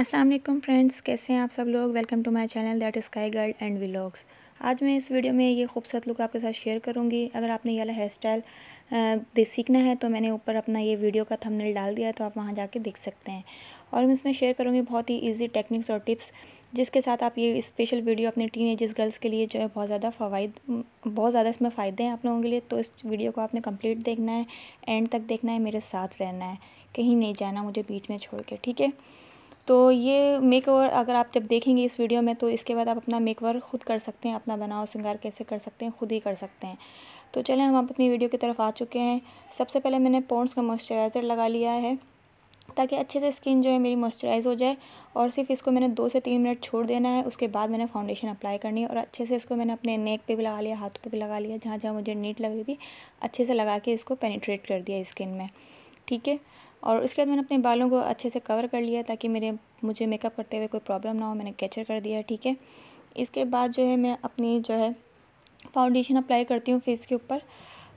अस्सलाम वालेकुम फ्रेंड्स कैसे हैं आप सब लोग welcome to my channel that is sky girl and vlogs आज मैं इस वीडियो में ये खूबसूरत लुक आपके साथ शेयर करूँगी अगर आपने ये वाला हेयर स्टाइल सीखना है तो मैंने ऊपर अपना ये वीडियो का थंबनेल डाल दिया है तो आप वहाँ जाके देख सकते हैं और मैं इसमें शेयर करूँगी बहुत ही ईजी टेक्निक्स और टिप्स जिसके साथ आप ये स्पेशल वीडियो अपने टीन एजेस गर्ल्स के लिए जो है बहुत ज़्यादा फ़वाद बहुत ज़्यादा इसमें फ़ायदे हैं आप लोगों के लिए तो इस वीडियो को आपने कम्प्लीट देखना है एंड तक देखना है मेरे साथ रहना है कहीं नहीं जाना मुझे बीच में छोड़ के ठीक है तो ये मेक ओवर अगर आप जब देखेंगे इस वीडियो में तो इसके बाद आप अपना मेक ओवर ख़ुद कर सकते हैं अपना बनाओ श्रृंगार कैसे कर सकते हैं ख़ुद ही कर सकते हैं तो चलें हम अपनी वीडियो की तरफ आ चुके हैं सबसे पहले मैंने पोन्स का मॉइस्चराइज़र लगा लिया है ताकि अच्छे से स्किन जो है मेरी मॉइस्चराइज़ हो जाए और सिर्फ इसको मैंने दो से तीन मिनट छोड़ देना है उसके बाद मैंने फाउंडेशन अप्लाई करनी है और अच्छे से इसको मैंने अपने नेक पे भी लगा लिया हाथ पे भी लगा लिया जहाँ जहाँ मुझे नीट लग रही थी अच्छे से लगा के इसको पेनिट्रेट कर दिया स्किन में ठीक है और उसके बाद मैंने अपने बालों को अच्छे से कवर कर लिया ताकि मेरे मुझे मेकअप करते हुए कोई प्रॉब्लम ना हो मैंने कैचर कर दिया ठीक है इसके बाद जो है मैं अपनी जो है फाउंडेशन अप्लाई करती हूँ फेस के ऊपर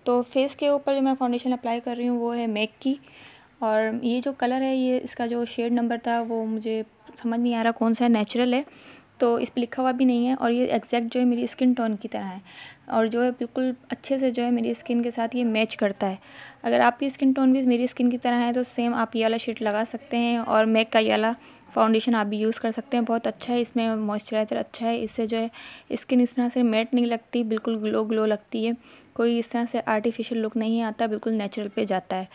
तो फेस के ऊपर जो मैं फाउंडेशन अप्लाई कर रही हूँ वो है मैक की और ये जो कलर है ये इसका जो शेड नंबर था वो मुझे समझ नहीं आ रहा कौन सा है नेचुरल है तो इस पर लिखा हुआ भी नहीं है और ये एग्जैक्ट जो है मेरी स्किन टोन की तरह है और जो है बिल्कुल अच्छे से जो है मेरी स्किन के साथ ये मैच करता है अगर आपकी स्किन टोन भी मेरी स्किन की तरह है तो सेम आप ये वाला शेड लगा सकते हैं और मैक का ये वाला फाउंडेशन आप भी यूज़ कर सकते हैं बहुत अच्छा है इसमें मॉइस्चराइज़र अच्छा है इससे जो है स्किन इस तरह से मैट नहीं लगती बिल्कुल ग्लो ग्लो लगती है कोई इस तरह से आर्टिफिशियल लुक नहीं आता बिल्कुल नेचुरल पे जाता है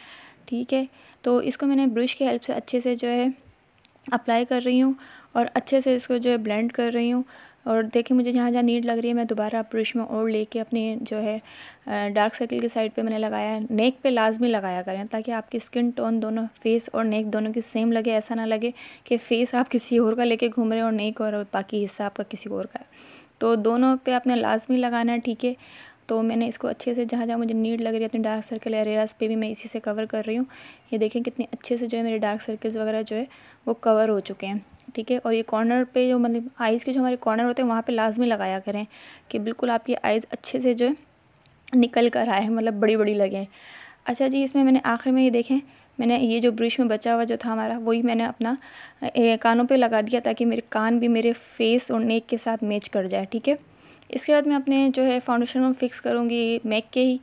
ठीक है तो इसको मैंने ब्रश की हेल्प से अच्छे से जो है अप्लाई कर रही हूँ और अच्छे से इसको जो है ब्लेंड कर रही हूँ और देखिए मुझे जहाँ जहाँ नीड लग रही है मैं दोबारा ब्रश में और लेके अपने जो है डार्क सर्कल की साइड पे मैंने लगाया है नेक पे लाजमी लगाया करें ताकि आपकी स्किन टोन दोनों फेस और नेक दोनों की सेम लगे ऐसा ना लगे कि फ़ेस आप किसी और का लेके घूम रहे हो और नेक और बाकी हिस्सा आपका किसी और का है तो दोनों पर आपने लाजमी लगाना है ठीक है तो मैंने इसको अच्छे से जहाँ जहाँ मुझे नीड लग रही है अपने डार्क सर्कल एरियाज़ पे भी मैं इसी से कवर कर रही हूँ ये देखें कितने अच्छे से जो है मेरे डार्क सर्कल्स वगैरह जो है वो कवर हो चुके हैं ठीक है और ये कॉर्नर पे जो मतलब आइज़ के जो हमारे कॉर्नर होते हैं वहाँ पर लाजमी लगाया करें कि बिल्कुल आपकी आइज़ अच्छे से जो है निकल कर आए मतलब बड़ी बड़ी लगें अच्छा जी इसमें मैंने आखिर में ये देखें मैंने ये जो ब्रश में बचा हुआ जो था हमारा वही मैंने अपना कानों पे लगा दिया ताकि मेरे कान भी मेरे फेस और नेक के साथ मैच कर जाए ठीक है इसके बाद मैं अपने जो है फाउंडेशन को फिक्स करूँगी मैक के ही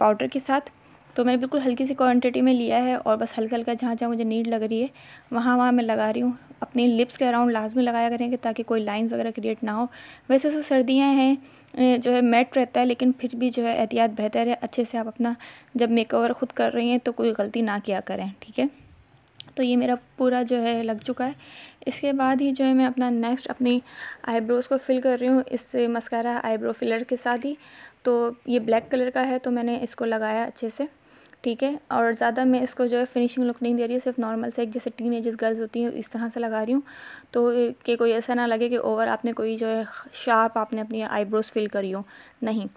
पाउडर के साथ तो मैंने बिल्कुल हल्की सी क्वांटिटी में लिया है और बस हल्का हल्का जहाँ जहाँ मुझे नीड लग रही है वहाँ वहाँ मैं लगा रही हूँ अपनी लिप्स के अराउंड लाजमी लगाया करेंगे ताकि कोई लाइंस वगैरह क्रिएट ना हो वैसे तो सर्दियाँ हैं जो है मैट रहता है लेकिन फिर भी जो है एहतियात बेहतर है अच्छे से आप अपना जब मेकओवर ख़ुद कर रही हैं तो कोई गलती ना किया करें ठीक है तो ये मेरा पूरा जो है लग चुका है इसके बाद ही जो है मैं अपना नेक्स्ट अपनी आईब्रोज़ को फिल कर रही हूँ इस मस्कारा आईब्रो फिलर के साथ ही तो ये ब्लैक कलर का है तो मैंने इसको लगाया अच्छे से ठीक है और ज़्यादा मैं इसको जो है फिनिशिंग लुक नहीं दे रही हूँ सिर्फ नॉर्मल से एक जैसे टीन एजेस गर्ल्स होती हैं इस तरह से लगा रही हूँ तो कि कोई ऐसा ना लगे कि ओवर आपने कोई जो है शार्प आपने अपनी आईब्रोज़ फिल करी हो नहीं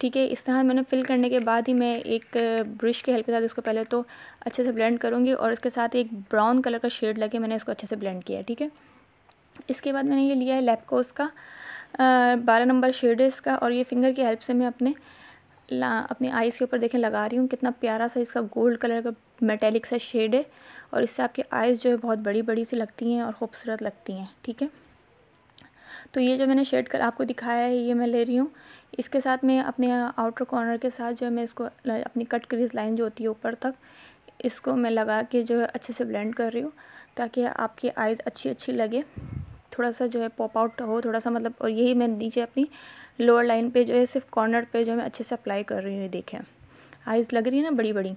ठीक है इस तरह मैंने फिल करने के बाद ही मैं एक ब्रश की हेल्प के साथ इसको पहले तो अच्छे से ब्लेंड करूँगी और इसके साथ एक ब्राउन कलर का शेड लगे मैंने इसको अच्छे से ब्लेंड किया ठीक है इसके बाद मैंने ये लिया है लेपकोस का बारह नंबर शेड है इसका और ये फिंगर की हेल्प से मैं अपने ला अपने आइज़ के ऊपर देखें लगा रही हूँ कितना प्यारा सा इसका गोल्ड कलर का मेटेलिक सा शेड है और इससे आपकी आइज़ जो है बहुत बड़ी बड़ी सी लगती हैं और ख़ूबसूरत लगती हैं ठीक है तो ये जो मैंने शेड कर आपको दिखाया है ये मैं ले रही हूँ इसके साथ मैं अपने आउटर कॉर्नर के साथ जो है मैं इसको अपनी कट क्रीज लाइन जो होती है ऊपर तक इसको मैं लगा के जो है अच्छे से ब्लेंड कर रही हूँ ताकि आपकी आइज़ अच्छी अच्छी लगे थोड़ा सा जो है पॉप आउट हो थोड़ा सा मतलब और यही मैं नीचे अपनी लोअर लाइन पे जो है सिर्फ कॉर्नर पे जो मैं अच्छे से अप्लाई कर रही हूँ ये देखें आइज़ लग रही है ना बड़ी बड़ी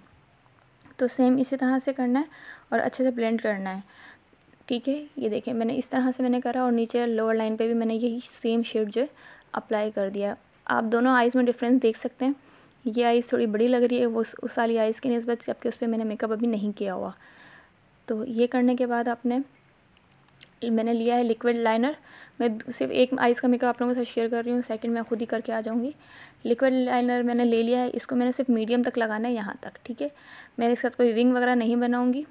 तो सेम इसी तरह से करना है और अच्छे से ब्लेंड करना है ठीक है ये देखें मैंने इस तरह से मैंने करा और नीचे लोअर लाइन पे भी मैंने यही सेम शेड जो है अप्लाई कर दिया आप दोनों आइज़ में डिफरेंस देख सकते हैं ये आइज़ थोड़ी बड़ी लग रही है वो उस वाली आइज़ की नस्बत जबकि उस पर मैंने मेकअप अभी नहीं किया हुआ तो ये करने के बाद आपने मैंने लिया है लिक्विड लाइनर मैं सिर्फ एक आइज़ का मेकअप आप लोगों के साथ शेयर कर रही हूँ सेकंड मैं खुद ही करके आ जाऊँगी लिक्विड लाइनर मैंने ले लिया है इसको मैंने सिर्फ मीडियम तक लगाना है यहाँ तक ठीक है मैंने इसके साथ कोई विंग वगैरह नहीं बनाऊँगी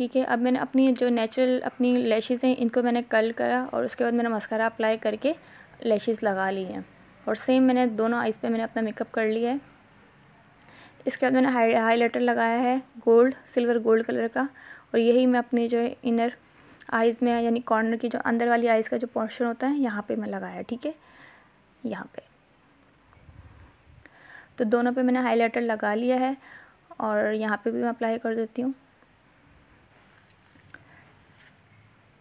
ठीक है अब मैंने अपनी जो नेचुरल अपनी लैशेज़ हैं इनको मैंने कर्ल करा और उसके बाद मैंने मस्करा अप्लाई करके लैशेज़ लगा ली हैं और सेम मैंने दोनों आइज़ पे मैंने अपना मेकअप कर लिया है इसके बाद मैंने हाई हाईलाइटर लगाया है गोल्ड सिल्वर गोल्ड कलर का और यही मैं अपने जो है इनर आइज़ में यानी कॉर्नर की जो अंदर वाली आइज़ का जो पोर्शन होता है यहाँ पे मैं लगाया ठीक है यहाँ पे तो दोनों पे मैंने हाईलाइटर लगा लिया है और यहाँ पे भी मैं अप्लाई कर देती हूँ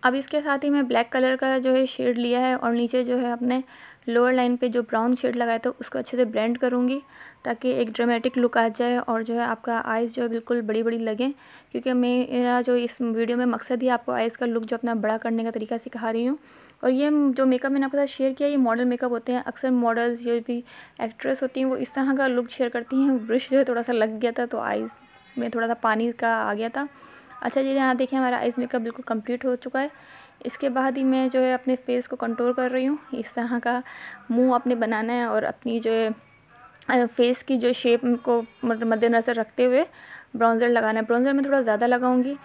अब इसके साथ ही मैं ब्लैक कलर का जो है शेड लिया है और नीचे जो है अपने लोअर लाइन पे जो ब्राउन शेड लगाया था उसको अच्छे से ब्लेंड करूँगी ताकि एक ड्रामेटिक लुक आ जाए और जो है आपका आइज़ जो है बिल्कुल बड़ी बड़ी लगें क्योंकि मेरा जो इस वीडियो में मकसद ही आपको आइज़ का लुक जो अपना बड़ा करने का तरीका सिखा रही हूँ और ये जो मेकअप मैंने आपके साथ शेयर किया ये मॉडल मेकअप होते हैं अक्सर मॉडल्स जो भी एक्ट्रेस होती हैं वो इस तरह का लुक शेयर करती हैं ब्रश जो है थोड़ा सा लग गया था तो आइज़ में थोड़ा सा पानी का आ गया था अच्छा जी यहाँ देखिए हमारा आइज़ मेकअप बिल्कुल कंप्लीट हो चुका है इसके बाद ही मैं जो है अपने फेस को कंट्रोल कर रही हूँ इस तरह का मुंह अपने बनाना है और अपनी जो है फेस की जो शेप को मद्देनज़र रखते हुए ब्राउज़र लगाना है ब्राउज़र मैं थोड़ा ज़्यादा लगाऊँगी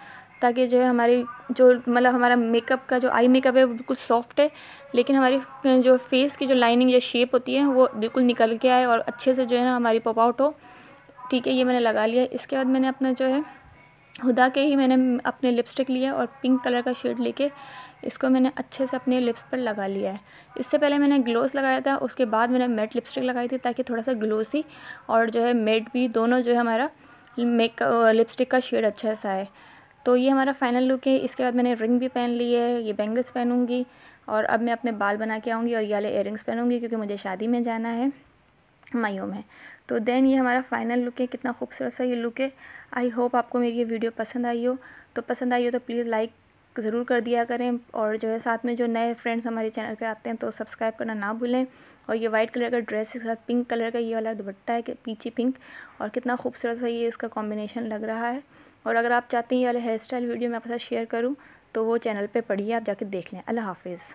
ताकि जो है हमारी जो मतलब हमारा मेकअप का जो आई मेकअप है वो बिल्कुल सॉफ्ट है लेकिन हमारी जो फेस की जो लाइनिंग या शेप होती है वो बिल्कुल निकल के आए और अच्छे से जो है ना हमारी पॉप आउट हो ठीक है ये मैंने लगा लिया इसके बाद मैंने अपना जो है हुदा के ही मैंने अपने लिपस्टिक लिया और पिंक कलर का शेड लेके इसको मैंने अच्छे से अपने लिप्स पर लगा लिया है इससे पहले मैंने ग्लोस लगाया था उसके बाद मैंने मेट लिपस्टिक लगाई थी ताकि थोड़ा सा ग्लोसी और जो है मेट भी दोनों जो है हमारा मेक लिपस्टिक का शेड अच्छा सा है तो ये हमारा फाइनल लुक है इसके बाद मैंने रिंग भी पहन ली है ये बैंगल्स पहनूंगी और अब मैं अपने बाल बना के आऊँगी और ये वाले एयरिंग्स पहनूंगी क्योंकि मुझे शादी में जाना है मयूम है तो देन ये हमारा फाइनल लुक है कितना खूबसूरत सा ये लुक है आई होप आपको मेरी ये वीडियो पसंद आई हो तो पसंद आई हो तो प्लीज़ लाइक ज़रूर कर दिया करें और जो है साथ में जो नए फ्रेंड्स हमारे चैनल पे आते हैं तो सब्सक्राइब करना ना भूलें और ये वाइट कलर का ड्रेस के साथ पिंक कलर का ये वाला दुपट्टा है कि पीछे पिंक और कितना खूबसूरत सा ये इसका कॉम्बिनेशन लग रहा है और अगर आप चाहते हैं ये वाले हेयर स्टाइल वीडियो मैं आपके साथ शेयर करूँ तो वो चैनल पर पढ़िए आप जाके देख लें अल्लाह हाफिज़